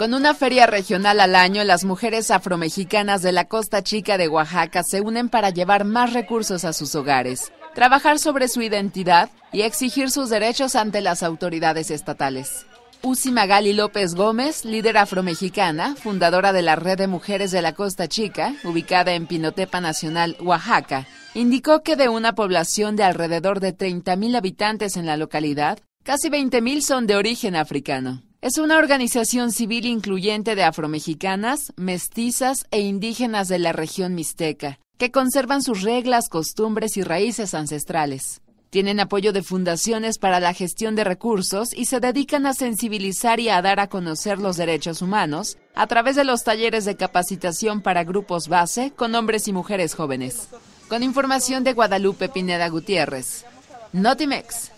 Con una feria regional al año, las mujeres afromexicanas de la Costa Chica de Oaxaca se unen para llevar más recursos a sus hogares, trabajar sobre su identidad y exigir sus derechos ante las autoridades estatales. Usima Magali López Gómez, líder afromexicana, fundadora de la Red de Mujeres de la Costa Chica, ubicada en Pinotepa Nacional, Oaxaca, indicó que de una población de alrededor de 30.000 habitantes en la localidad, casi 20.000 son de origen africano. Es una organización civil incluyente de afromexicanas, mestizas e indígenas de la región mixteca, que conservan sus reglas, costumbres y raíces ancestrales. Tienen apoyo de fundaciones para la gestión de recursos y se dedican a sensibilizar y a dar a conocer los derechos humanos a través de los talleres de capacitación para grupos base con hombres y mujeres jóvenes. Con información de Guadalupe Pineda Gutiérrez. Notimex.